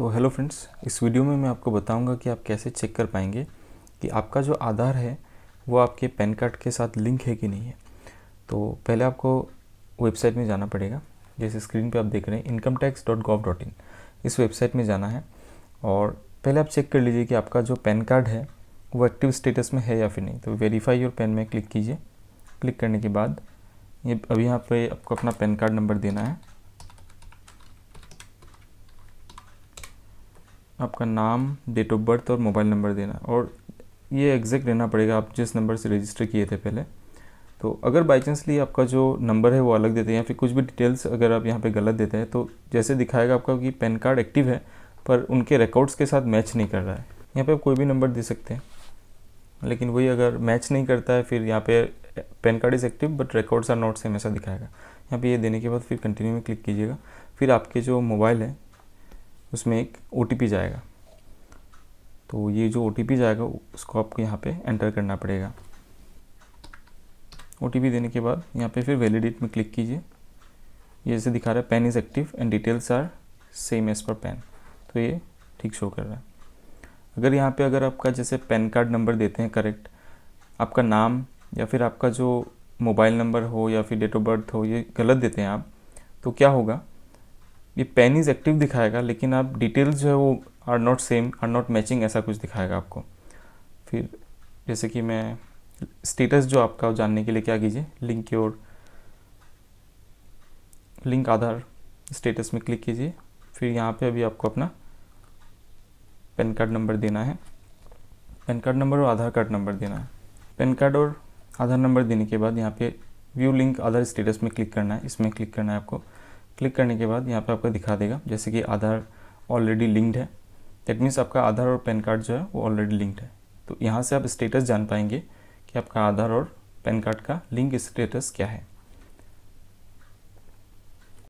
तो hello friends इस video में मैं आपको बताऊंगा कि आप कैसे चेक कर पाएंगे कि आपका जो आधार है वो आपके पैन कार्ड के साथ लिंक है कि नहीं है तो पहले आपको वेबसाइट में जाना पड़ेगा जैसे स्क्रीन पे आप देख रहे हैं income tax dot gov dot in इस वेबसाइट में जाना है और पहले आप चेक कर लीजिए कि आपका जो पैन कार्ड है वो एक्टिव स्टेटस में है या फिर नहीं तो वेरीफाई योर पैन में क्लिक कीजिए क्लिक करने के बाद ये अभी यहाँ पे आपको अपना पैन कार्ड नंबर देना है आपका नाम डेट ऑफ बर्थ और मोबाइल नंबर देना और ये एग्जैक्ट देना पड़ेगा आप जिस नंबर से रजिस्टर किए थे पहले तो अगर बाई चांस लिए आपका जो नंबर है वो अलग देते हैं या फिर कुछ भी डिटेल्स अगर आप यहाँ पे गलत देते हैं तो जैसे दिखाएगा आपका कि पैन कार्ड एक्टिव है पर उनके रिकॉर्ड्स के साथ मैच नहीं कर रहा है यहाँ पे आप कोई भी नंबर दे सकते हैं लेकिन वही अगर मैच नहीं करता है फिर यहाँ पे PAN card is active but records are not same ऐसा दिखाएगा यहाँ पे ये देने के बाद फिर कंटिन्यू में क्लिक कीजिएगा फिर आपके जो मोबाइल है उसमें एक ओ जाएगा तो ये जो ओ जाएगा उसको आपको यहाँ पे एंटर करना पड़ेगा ओ देने के बाद यहाँ पे फिर वैलिडेट में क्लिक कीजिए ये जैसे दिखा रहा है PAN is active and details are same as per PAN तो ये ठीक शो कर रहा है अगर यहाँ पे अगर आपका जैसे पैन कार्ड नंबर देते हैं करेक्ट आपका नाम या फिर आपका जो मोबाइल नंबर हो या फिर डेट ऑफ बर्थ हो ये गलत देते हैं आप तो क्या होगा ये पेन इज़ एक्टिव दिखाएगा लेकिन आप डिटेल्स जो है वो are not same are not matching ऐसा कुछ दिखाएगा आपको फिर जैसे कि मैं स्टेटस जो आपका जानने के लिए क्या कीजिए लिंक की ओर लिंक आधार स्टेटस में क्लिक कीजिए फिर यहाँ पे अभी आपको अपना पैन कार्ड नंबर देना है पेन कार्ड नंबर और आधार कार्ड नंबर देना है पेन कार्ड और आधार नंबर देने के बाद यहाँ पे व्यू लिंक आधार स्टेटस में क्लिक करना है इसमें क्लिक करना है आपको क्लिक करने के बाद यहाँ पे आपको दिखा देगा जैसे कि आधार ऑलरेडी लिंक्ड है दैट मीन्स आपका आधार और पैन कार्ड जो है वो ऑलरेडी लिंक्ड है तो यहाँ से आप स्टेटस जान पाएंगे कि आपका आधार और पैन कार्ड का लिंक स्टेटस क्या है